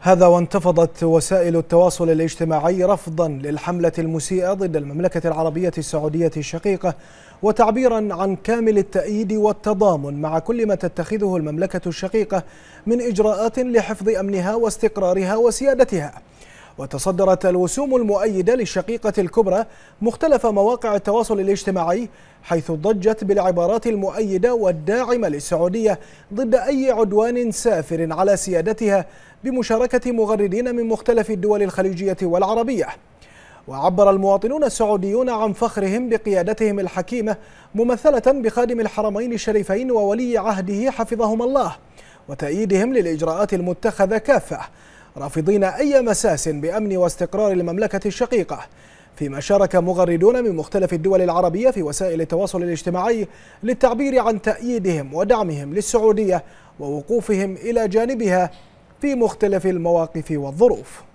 هذا وانتفضت وسائل التواصل الاجتماعي رفضا للحملة المسيئة ضد المملكة العربية السعودية الشقيقة وتعبيرا عن كامل التأييد والتضامن مع كل ما تتخذه المملكة الشقيقة من إجراءات لحفظ أمنها واستقرارها وسيادتها وتصدرت الوسوم المؤيدة للشقيقة الكبرى مختلف مواقع التواصل الاجتماعي حيث ضجت بالعبارات المؤيدة والداعمة للسعودية ضد أي عدوان سافر على سيادتها بمشاركة مغردين من مختلف الدول الخليجية والعربية وعبر المواطنون السعوديون عن فخرهم بقيادتهم الحكيمة ممثلة بخادم الحرمين الشريفين وولي عهده حفظهما الله وتأييدهم للإجراءات المتخذة كافة رافضين أي مساس بأمن واستقرار المملكة الشقيقة فيما شارك مغردون من مختلف الدول العربية في وسائل التواصل الاجتماعي للتعبير عن تأييدهم ودعمهم للسعودية ووقوفهم إلى جانبها في مختلف المواقف والظروف